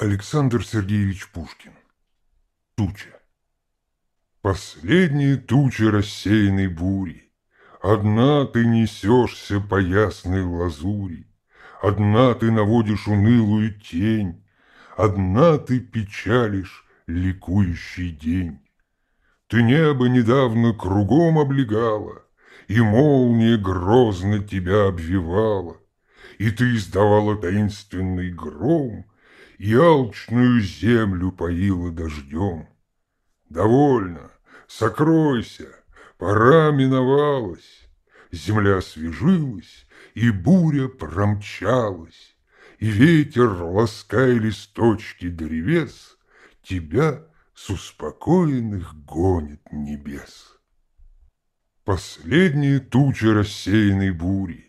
Александр Сергеевич Пушкин. Туча. Последние тучи рассеянной бури, Одна ты несешься по ясной лазури, Одна ты наводишь унылую тень, Одна ты печалишь ликующий день. Ты небо недавно кругом облегала, И молния грозно тебя обвивала, И ты издавала таинственный гром — ялчную землю поила дождем. Довольно, сокройся, пора миновалась, земля освежилась, и буря промчалась, и ветер, лаская листочки древес, тебя с успокоенных гонит небес. Последние тучи рассеянной бури,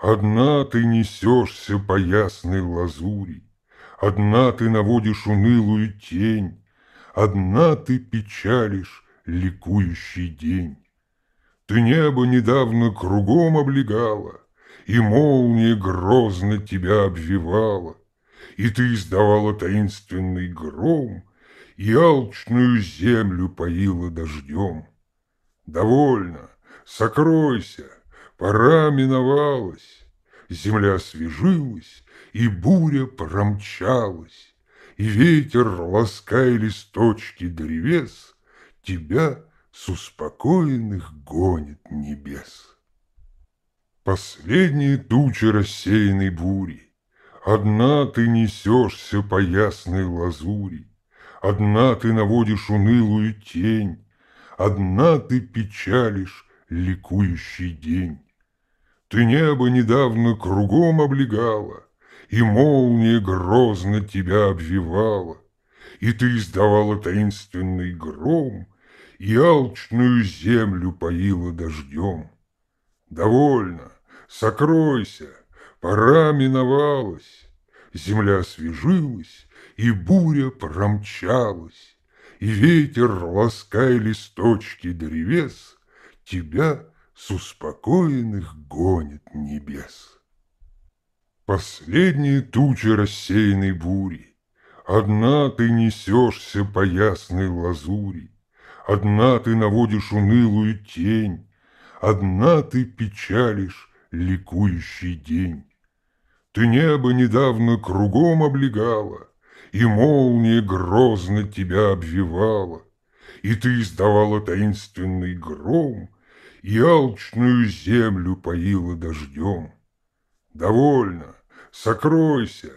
Одна ты несешься по ясной лазури, Одна ты наводишь унылую тень, Одна ты печалишь ликующий день. Ты небо недавно кругом облегала, И молния грозно тебя обвивала, И ты издавала таинственный гром, И алчную землю поила дождем. Довольно, сокройся, пора миновалась, земля освежилась, и буря промчалась, и ветер, лаская листочки древес, тебя с успокоенных гонит небес. Последние тучи рассеянной бури, Одна ты несешься по ясной лазури, Одна ты наводишь унылую тень, Одна ты печалишь ликующий день. Ты небо недавно кругом облегала, И молния грозно тебя обвивала, И ты издавала таинственный гром, И алчную землю поила дождем. Довольно, сокройся, пора миновалась, Земля освежилась, и буря промчалась, И ветер, лаская листочки древес, Тебя — с успокоенных гонит небес. Последние тучи рассеянной бури, Одна ты несешься по ясной лазури, Одна ты наводишь унылую тень, Одна ты печалишь ликующий день. Ты небо недавно кругом облегала, И молния грозно тебя обвивала, И ты издавала таинственный гром, Ялчную землю поила дождем. Довольно, сокройся,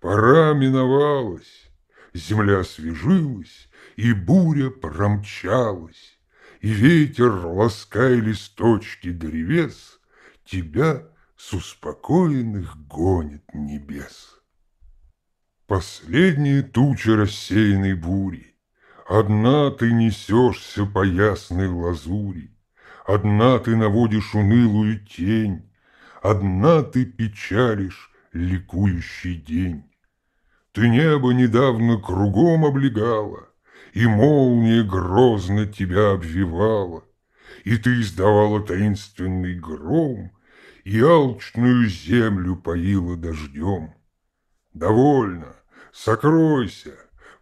пора миновалась, Земля освежилась, и буря промчалась, И ветер, лаская листочки древес, Тебя с успокоенных гонит небес. Последние тучи рассеянной бури, Одна ты несешься по ясной лазури, Одна ты наводишь унылую тень, Одна ты печалишь ликующий день. Ты небо недавно кругом облегала, И молния грозно тебя обвивала, И ты издавала таинственный гром, И алчную землю поила дождем. Довольно, сокройся,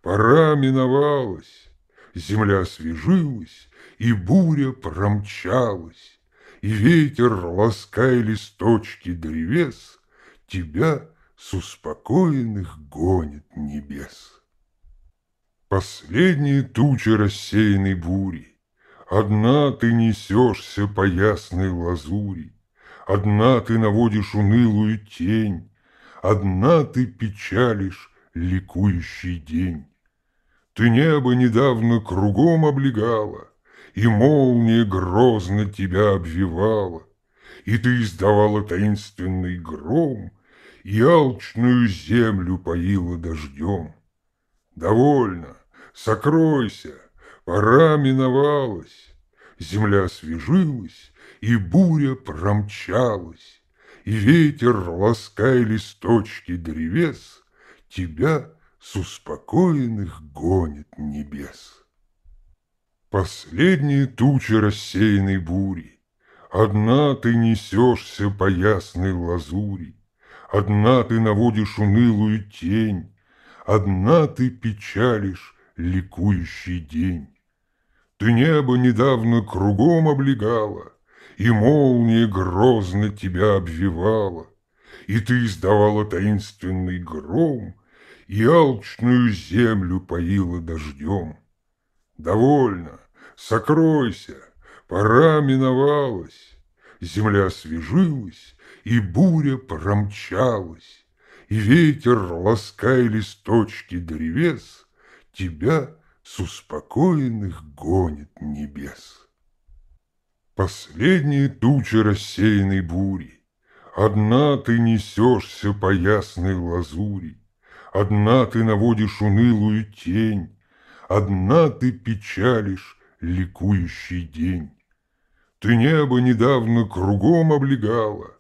пора миновалась, земля освежилась, и буря промчалась, и ветер, лаская листочки древес, тебя с успокоенных гонит небес. Последние тучи рассеянной бури, Одна ты несешься по ясной лазури, Одна ты наводишь унылую тень, Одна ты печалишь ликующий день. Ты небо недавно кругом облегала, И молния грозно тебя обвивала, И ты издавала таинственный гром, И алчную землю поила дождем. Довольно, сокройся, пора миновалась, Земля освежилась, и буря промчалась, И ветер, лаская листочки древес, Тебя — с успокоенных гонит небес. Последние тучи рассеянной бури, Одна ты несешься по ясной лазури, Одна ты наводишь унылую тень, Одна ты печалишь ликующий день. Ты небо недавно кругом облегала, И молния грозно тебя обвивала, И ты издавала таинственный гром, Ялчную землю поила дождем. Довольно, сокройся, пора миновалась, Земля освежилась, и буря промчалась, И ветер, лаская листочки древес, Тебя с успокоенных гонит небес. Последние тучи рассеянной бури, Одна ты несешься по ясной лазури, Одна ты наводишь унылую тень, Одна ты печалишь ликующий день. Ты небо недавно кругом облегала,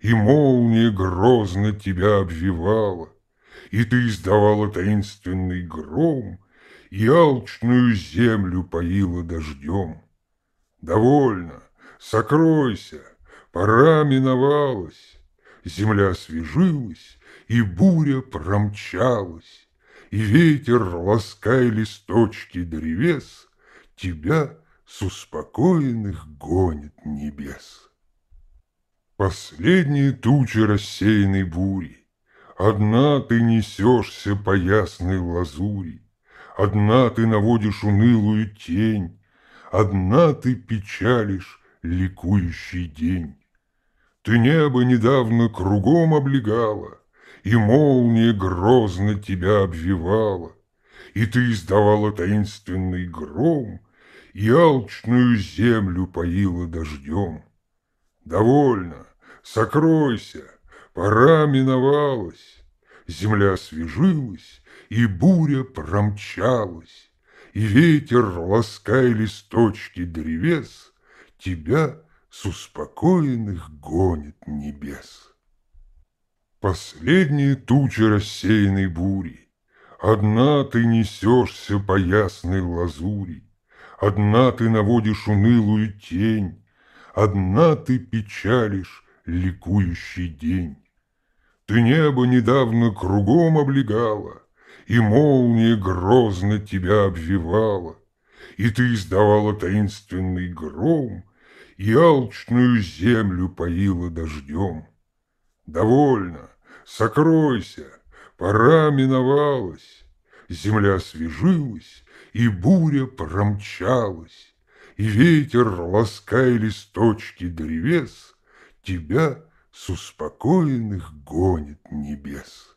И молния грозно тебя обвивала, И ты издавала таинственный гром, И алчную землю поила дождем. Довольно, сокройся, пора миновалась, земля освежилась, и буря промчалась, и ветер, лаская листочки древес, тебя с успокоенных гонит небес. Последние тучи рассеянной бури, Одна ты несешься по ясной лазури, Одна ты наводишь унылую тень, Одна ты печалишь ликующий день. Ты небо недавно кругом облегала, И молния грозно тебя обвивала, И ты издавала таинственный гром, И алчную землю поила дождем. Довольно, сокройся, пора миновалась, Земля освежилась, и буря промчалась, И ветер, лаская листочки древес, Тебя — с успокоенных гонит небес. Последние тучи рассеянной бури, Одна ты несешься по ясной лазури, Одна ты наводишь унылую тень, Одна ты печалишь ликующий день. Ты небо недавно кругом облегала, И молния грозно тебя обвивала, И ты издавала таинственный гром, Ялчную землю поила дождем. Довольно, сокройся, пора миновалась, Земля освежилась, и буря промчалась, И ветер, лаская листочки древес, Тебя с успокоенных гонит небес.